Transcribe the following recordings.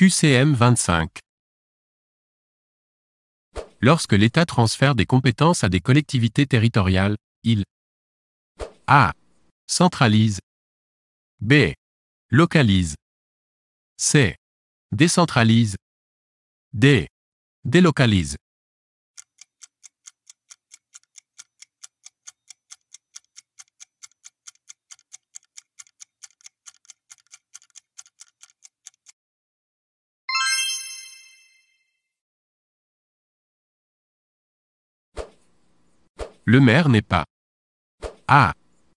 QCM25 Lorsque l'État transfère des compétences à des collectivités territoriales, il A. Centralise B. Localise C. Décentralise D. Délocalise Le maire n'est pas A. Ah.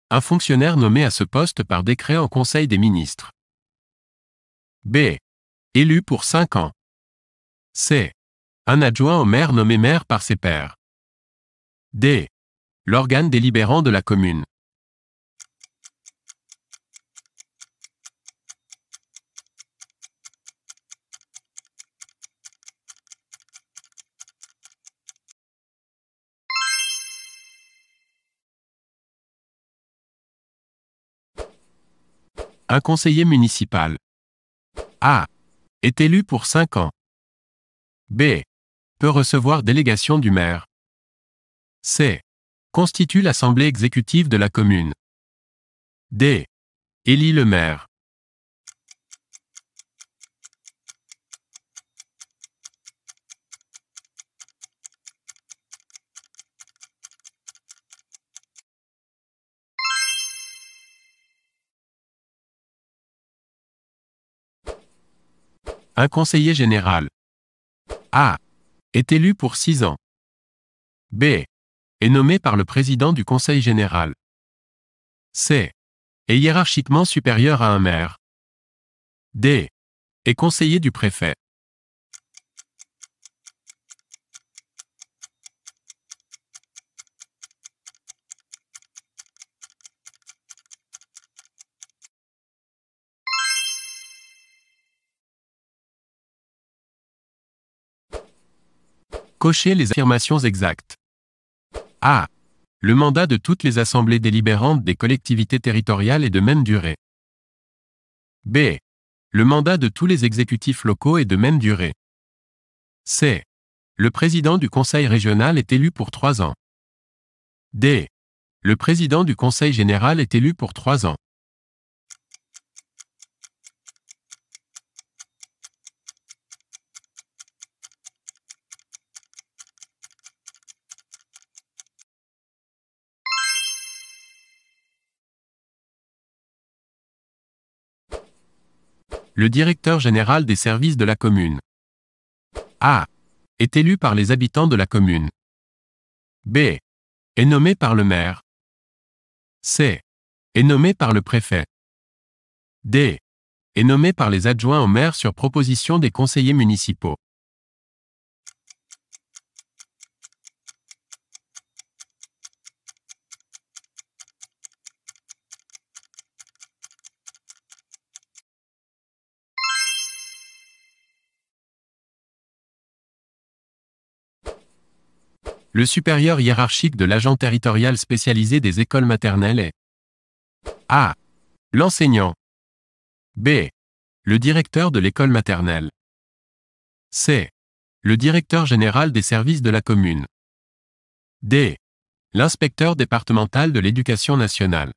Un fonctionnaire nommé à ce poste par décret en Conseil des ministres. B. Élu pour 5 ans. C. Un adjoint au maire nommé maire par ses pairs. D. L'organe délibérant de la commune. Un conseiller municipal. A. Est élu pour 5 ans. B. Peut recevoir délégation du maire. C. Constitue l'assemblée exécutive de la commune. D. Élit le maire. Un conseiller général. A. Est élu pour six ans. B. Est nommé par le président du conseil général. C. Est hiérarchiquement supérieur à un maire. D. Est conseiller du préfet. Cochez les affirmations exactes. A. Ah! Le mandat de toutes les assemblées délibérantes des collectivités territoriales est de même durée. B. Le mandat de tous les exécutifs locaux est de même durée. C. Le président du Conseil régional est élu pour trois ans. D. Le président du Conseil général est élu pour trois ans. le directeur général des services de la commune. A. Est élu par les habitants de la commune. B. Est nommé par le maire. C. Est nommé par le préfet. D. Est nommé par les adjoints au maire sur proposition des conseillers municipaux. le supérieur hiérarchique de l'agent territorial spécialisé des écoles maternelles est A. L'enseignant. B. Le directeur de l'école maternelle. C. Le directeur général des services de la commune. D. L'inspecteur départemental de l'éducation nationale.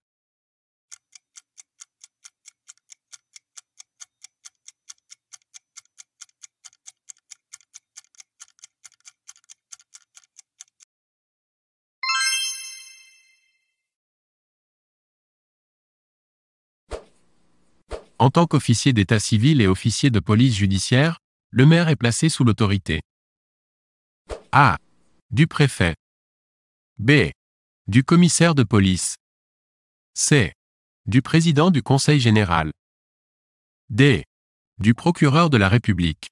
En tant qu'officier d'état civil et officier de police judiciaire, le maire est placé sous l'autorité A. Du préfet. B. Du commissaire de police. C. Du président du Conseil général. D. Du procureur de la République.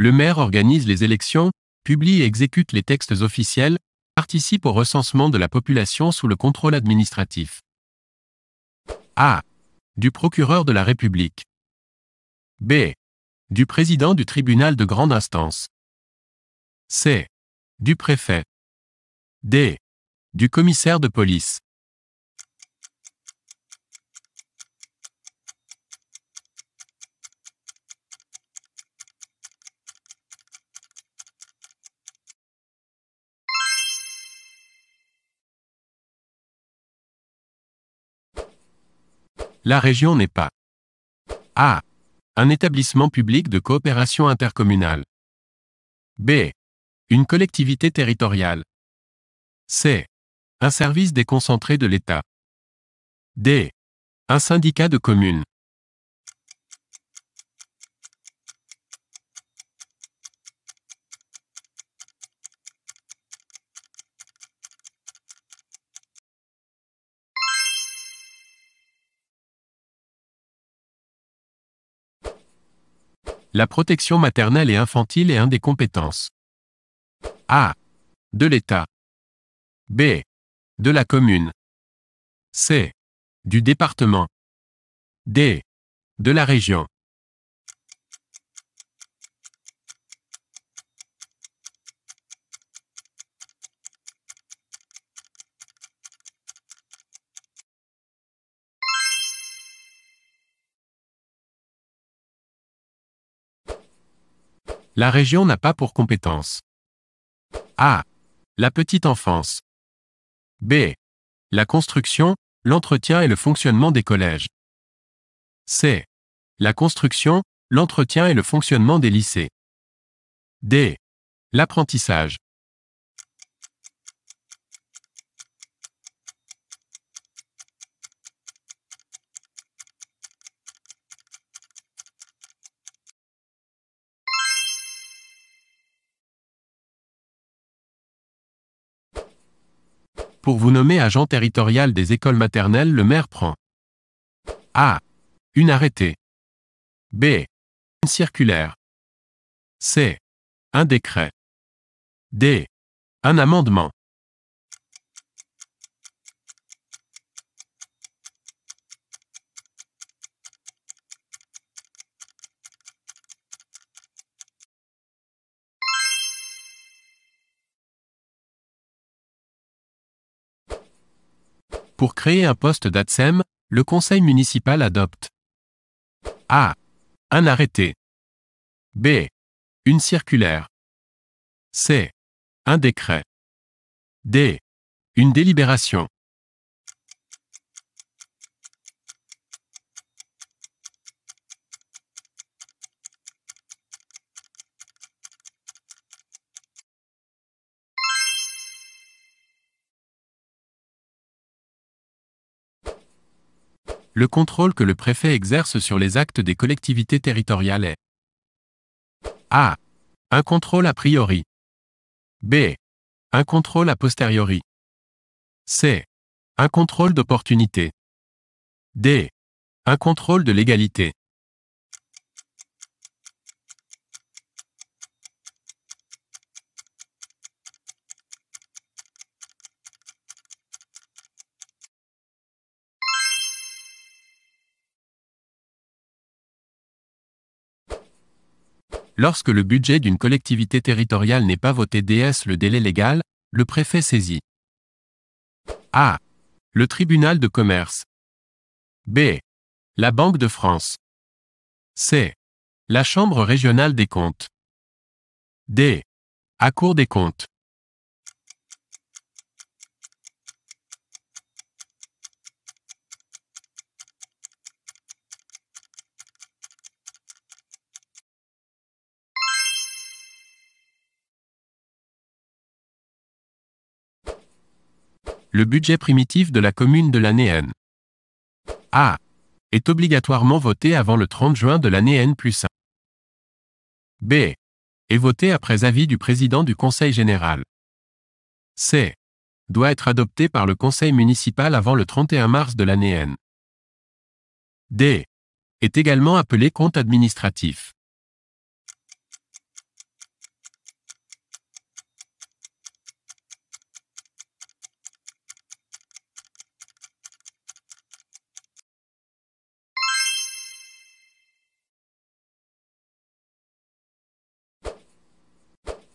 Le maire organise les élections, publie et exécute les textes officiels, participe au recensement de la population sous le contrôle administratif. A. Du procureur de la République. B. Du président du tribunal de grande instance. C. Du préfet. D. Du commissaire de police. La région n'est pas A. Un établissement public de coopération intercommunale. B. Une collectivité territoriale. C. Un service déconcentré de l'État. D. Un syndicat de communes. La protection maternelle et infantile est un des compétences A. De l'État. B. De la commune. C. Du département. D. De la région. La région n'a pas pour compétence. A. La petite enfance. B. La construction, l'entretien et le fonctionnement des collèges. C. La construction, l'entretien et le fonctionnement des lycées. D. L'apprentissage. Pour vous nommer agent territorial des écoles maternelles, le maire prend A. Une arrêtée. B. Une circulaire. C. Un décret. D. Un amendement. Pour créer un poste d'ATSEM, le conseil municipal adopte A. Un arrêté. B. Une circulaire. C. Un décret. D. Une délibération. le contrôle que le préfet exerce sur les actes des collectivités territoriales est A. Un contrôle a priori. B. Un contrôle a posteriori. C. Un contrôle d'opportunité. D. Un contrôle de légalité. Lorsque le budget d'une collectivité territoriale n'est pas voté DS le délai légal, le préfet saisit. A. Le tribunal de commerce. B. La Banque de France. C. La Chambre régionale des comptes. D. À Cour des comptes. le budget primitif de la commune de l'année N. A. Est obligatoirement voté avant le 30 juin de l'année N plus 1. B. Est voté après avis du président du Conseil général. C. Doit être adopté par le Conseil municipal avant le 31 mars de l'année N. D. Est également appelé compte administratif.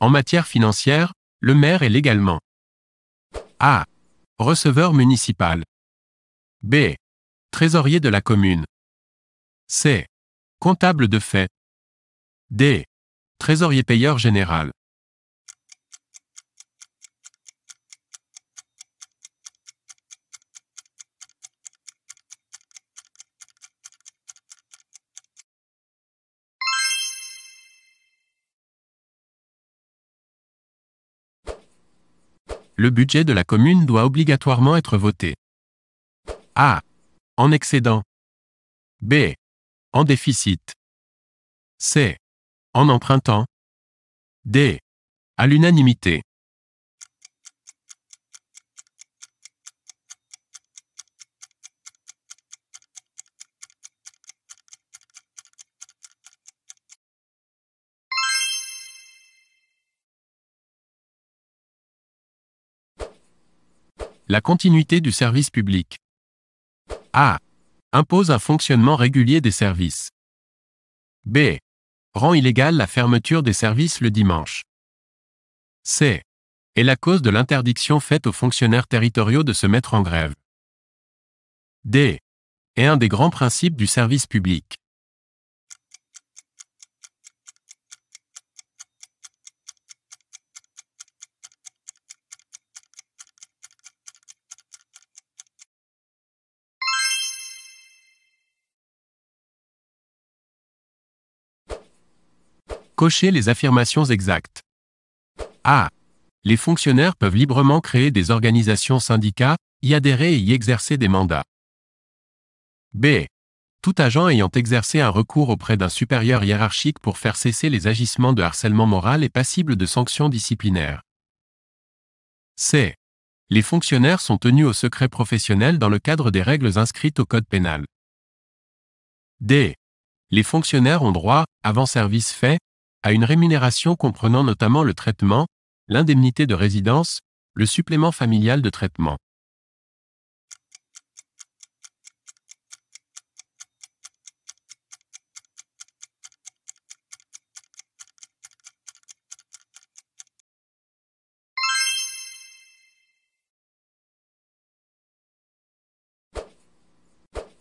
En matière financière, le maire est légalement A. Receveur municipal. B. Trésorier de la commune. C. Comptable de fait. D. Trésorier payeur général. le budget de la commune doit obligatoirement être voté. A. En excédent. B. En déficit. C. En empruntant. D. À l'unanimité. La continuité du service public. A. Impose un fonctionnement régulier des services. B. Rend illégale la fermeture des services le dimanche. C. Est la cause de l'interdiction faite aux fonctionnaires territoriaux de se mettre en grève. D. Est un des grands principes du service public. Cocher les affirmations exactes. A. Les fonctionnaires peuvent librement créer des organisations syndicats, y adhérer et y exercer des mandats. B. Tout agent ayant exercé un recours auprès d'un supérieur hiérarchique pour faire cesser les agissements de harcèlement moral est passible de sanctions disciplinaires. C. Les fonctionnaires sont tenus au secret professionnel dans le cadre des règles inscrites au Code pénal. D. Les fonctionnaires ont droit, avant service fait, à une rémunération comprenant notamment le traitement, l'indemnité de résidence, le supplément familial de traitement.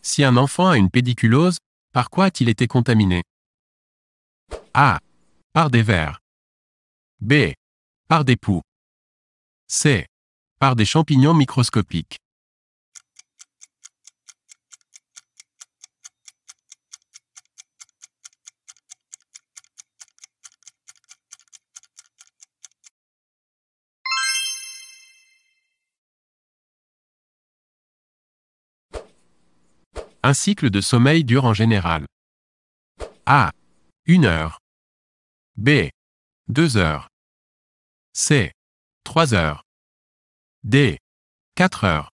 Si un enfant a une pédiculose, par quoi a-t-il été contaminé par des vers. B. Par des poux. C. Par des champignons microscopiques. Un cycle de sommeil dure en général. A. Une heure. B. 2 heures. C. 3 heures. D. 4 heures.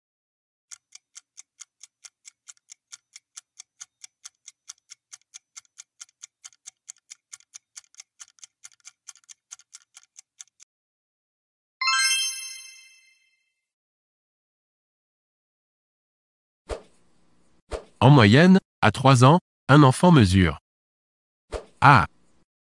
En moyenne, à 3 ans, un enfant mesure A.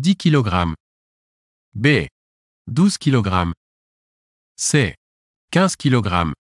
10 kg. B. 12 kg. C. 15 kg.